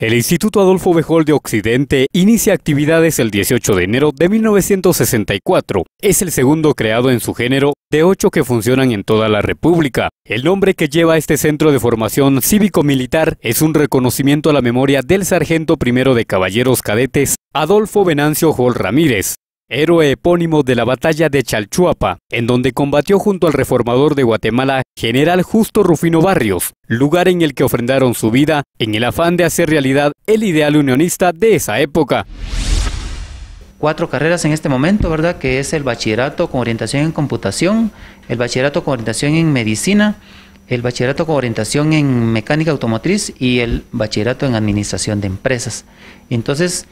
El Instituto Adolfo Bejol de Occidente inicia actividades el 18 de enero de 1964. Es el segundo creado en su género de ocho que funcionan en toda la República. El nombre que lleva este centro de formación cívico-militar es un reconocimiento a la memoria del sargento primero de caballeros cadetes Adolfo Benancio Jol Ramírez, héroe epónimo de la batalla de Chalchuapa, en donde combatió junto al reformador de Guatemala, general Justo Rufino Barrios, lugar en el que ofrendaron su vida en el afán de hacer realidad el ideal unionista de esa época. Cuatro carreras en este momento, ¿verdad? Que es el bachillerato con orientación en computación, el bachillerato con orientación en medicina, el bachillerato con orientación en mecánica automotriz y el bachillerato en administración de empresas. Entonces,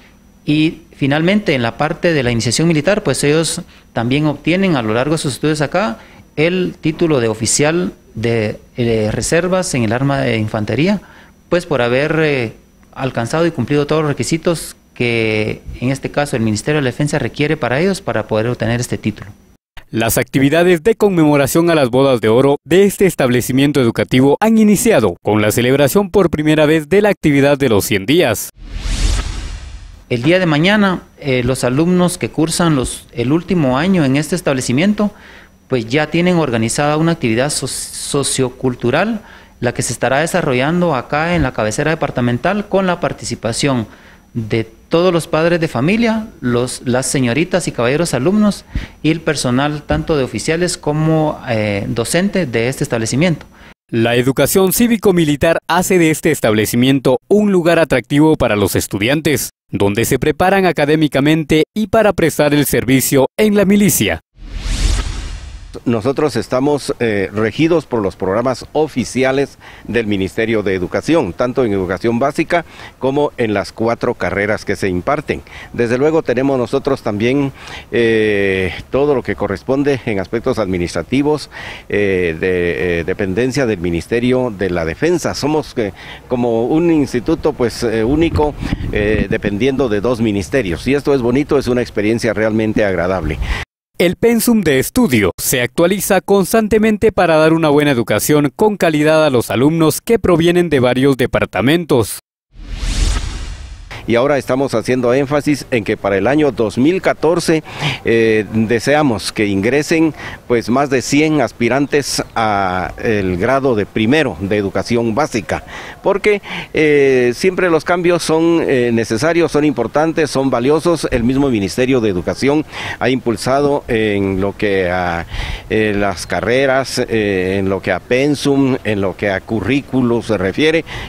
y finalmente, en la parte de la iniciación militar, pues ellos también obtienen a lo largo de sus estudios acá el título de oficial de, eh, reservas en el arma de infantería, pues por haber eh, alcanzado y cumplido todos los requisitos que en este caso el Ministerio de la Defensa requiere para ellos para poder obtener este título. Las actividades de conmemoración a las bodas de oro de este establecimiento educativo han iniciado con la celebración por primera vez de la actividad de los 100 días. El día de mañana, eh, los alumnos que cursan los, el último año en este establecimiento, pues ya tienen organizada una actividad sociocultural, la que se estará desarrollando acá en la cabecera departamental con la participación de todos los padres de familia, las señoritas y caballeros alumnos y el personal tanto de oficiales como eh, docentes de este establecimiento. La educación cívico-militar hace de este establecimiento un lugar atractivo para los estudiantes, donde se preparan académicamente y para prestar el servicio en la milicia nosotros estamos eh, regidos por los programas oficiales del Ministerio de Educación, tanto en educación básica como en las cuatro carreras que se imparten. Desde luego tenemos nosotros también eh, todo lo que corresponde en aspectos administrativos eh, de dependencia del Ministerio de la Defensa. Somos como un instituto pues único dependiendo de dos ministerios y esto es bonito, es una experiencia realmente agradable. El pensum de estudio se actualiza constantemente para dar una buena educación con calidad a los alumnos que provienen de varios departamentos y ahora estamos haciendo énfasis en que para el año 2014 eh, deseamos que ingresen pues más de 100 aspirantes a el grado de primero de educación básica, porque eh, siempre los cambios son eh, necesarios, son importantes, son valiosos. El mismo Ministerio de Educación ha impulsado en lo que a las carreras, en lo que a pensum, en lo que a currículos se refiere.